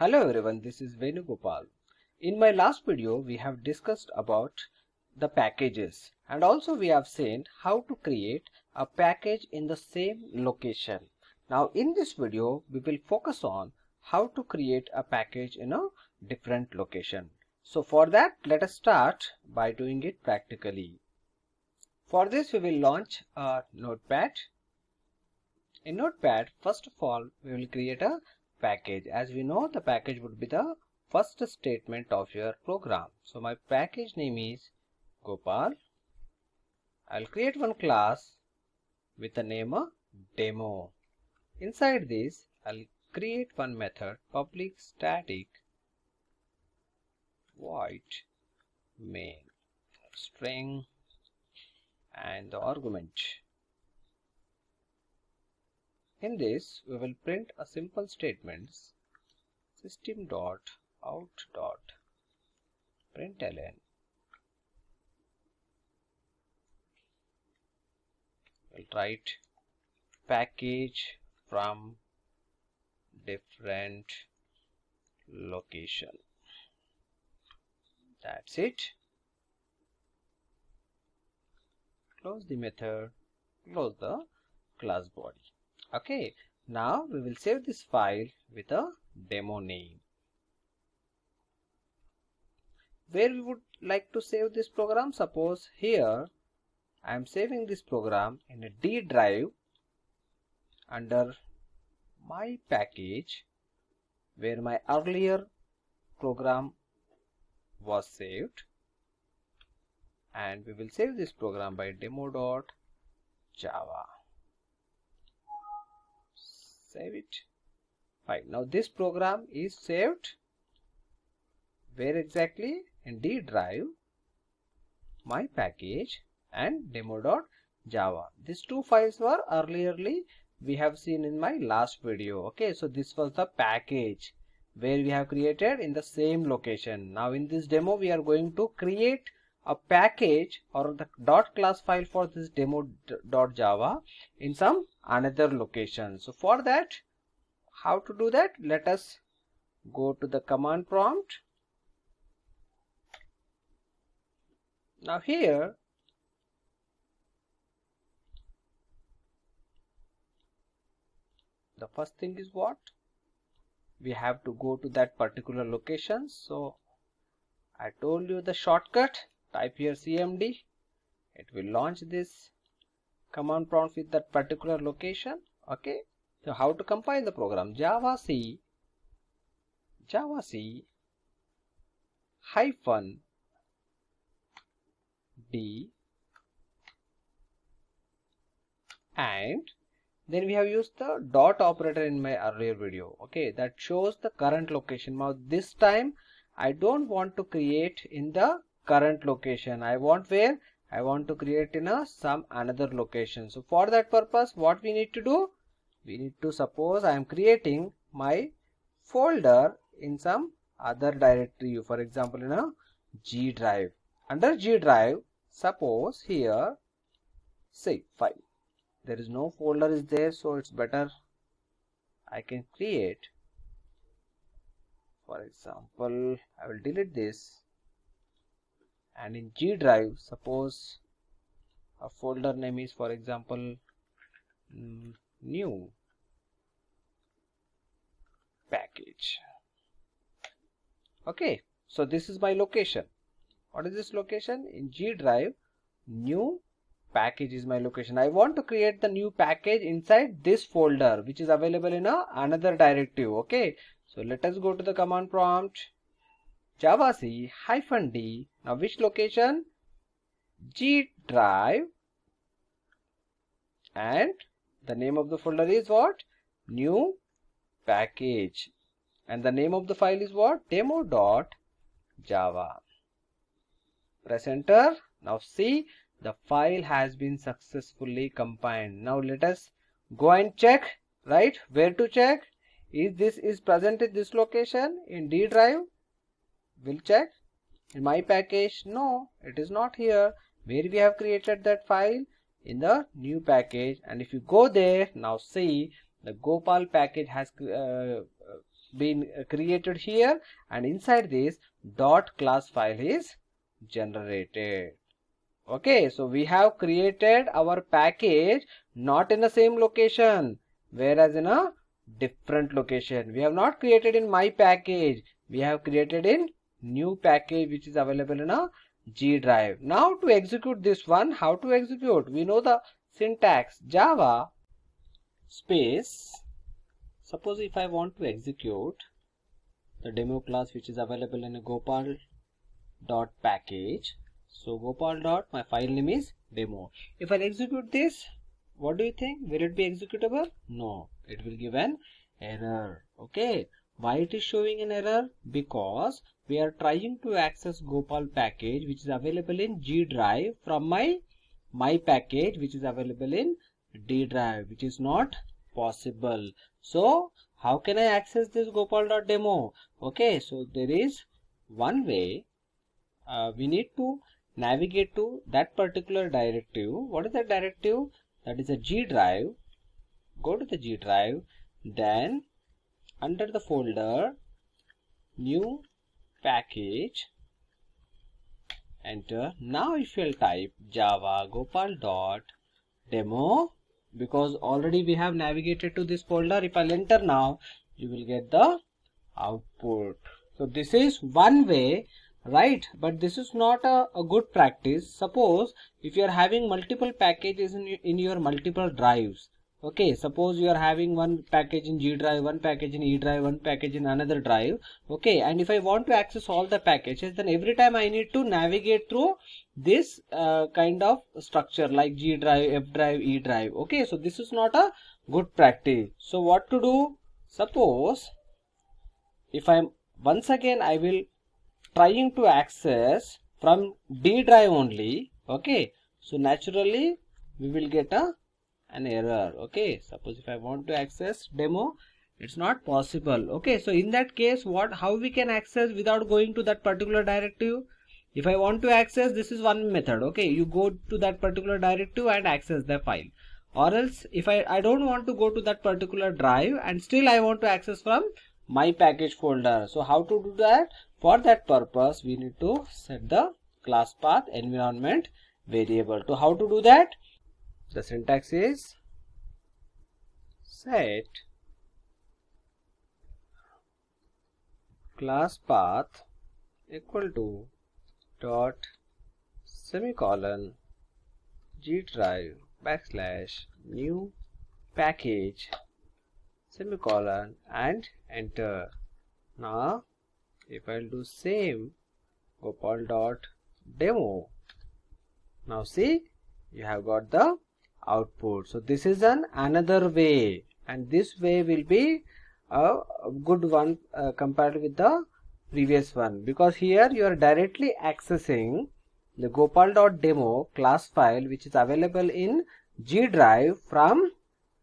Hello everyone, this is Venugopal. In my last video, we have discussed about the packages and also we have seen how to create a package in the same location. Now in this video, we will focus on how to create a package in a different location. So for that, let us start by doing it practically. For this, we will launch a notepad. In notepad, first of all, we will create a package as we know the package would be the first statement of your program so my package name is Gopal I'll create one class with the name a demo inside this I'll create one method public static void main string and the argument in this, we will print a simple statement: system dot out dot println we'll write package from different location that's it close the method close the class body okay now we will save this file with a demo name where we would like to save this program suppose here I am saving this program in a D drive under my package where my earlier program was saved and we will save this program by demo.java save it right now this program is saved where exactly in d drive my package and demo.java these two files were earlierly we have seen in my last video okay so this was the package where we have created in the same location now in this demo we are going to create a package or the dot class file for this demo dot java in some another location so for that how to do that let us go to the command prompt now here the first thing is what we have to go to that particular location so I told you the shortcut type here cmd it will launch this command prompt with that particular location okay so how to compile the program java c java c hyphen d and then we have used the dot operator in my earlier video okay that shows the current location now this time I don't want to create in the current location i want where i want to create in a some another location so for that purpose what we need to do we need to suppose i am creating my folder in some other directory for example in a g drive under g drive suppose here say file there is no folder is there so it's better i can create for example i will delete this and in G drive suppose a folder name is for example mm, new package okay so this is my location what is this location in G drive new package is my location I want to create the new package inside this folder which is available in a another directive okay so let us go to the command prompt C hyphen d. Now which location? G drive and the name of the folder is what? New package and the name of the file is what? demo.java. Press enter. Now see the file has been successfully compiled. Now let us go and check right where to check is this is present in this location in D drive will check. In my package, no, it is not here. Where we have created that file? In the new package. And if you go there, now see, the Gopal package has uh, been created here and inside this dot class file is generated okay so we have created our package not in the same location whereas in a different location we have not created in my package we have created in new package which is available in a G drive. Now to execute this one, how to execute? We know the syntax java space. Suppose if I want to execute the demo class which is available in a Gopal dot package. So Gopal dot my file name is demo. If I execute this, what do you think? Will it be executable? No, it will give an error. Okay, why it is showing an error? Because we are trying to access Gopal package which is available in G drive from my my package which is available in D drive which is not possible. So how can I access this gopal.demo? Okay, so there is one way uh, we need to navigate to that particular directive. What is that directive? That is a G drive. Go to the G drive then under the folder new package enter now if you'll type java gopal dot demo because already we have navigated to this folder if i'll enter now you will get the output so this is one way right but this is not a, a good practice suppose if you are having multiple packages in, in your multiple drives okay suppose you are having one package in g drive one package in e drive one package in another drive okay and if i want to access all the packages then every time i need to navigate through this uh, kind of structure like g drive f drive e drive okay so this is not a good practice so what to do suppose if i'm once again i will trying to access from d drive only okay so naturally we will get a an error okay suppose if i want to access demo it's not possible okay so in that case what how we can access without going to that particular directive if i want to access this is one method okay you go to that particular directive and access the file or else if i i don't want to go to that particular drive and still i want to access from my package folder so how to do that for that purpose we need to set the class path environment variable to so how to do that the syntax is set class path equal to dot semicolon g drive backslash new package semicolon and enter now if I'll do same gopal dot demo now see you have got the output so this is an another way and this way will be a good one uh, compared with the previous one because here you are directly accessing the gopal.demo class file which is available in G drive from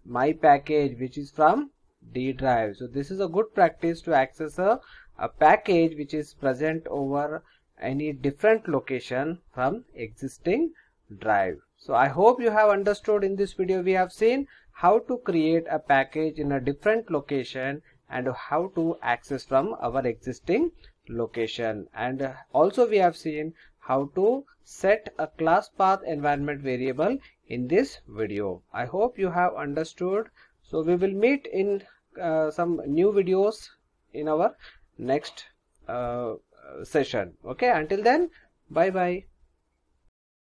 my package which is from D drive. So this is a good practice to access a, a package which is present over any different location from existing drive. So I hope you have understood in this video we have seen how to create a package in a different location and how to access from our existing location and also we have seen how to set a class path environment variable in this video. I hope you have understood. So we will meet in uh, some new videos in our next uh, session. Okay, until then, bye bye.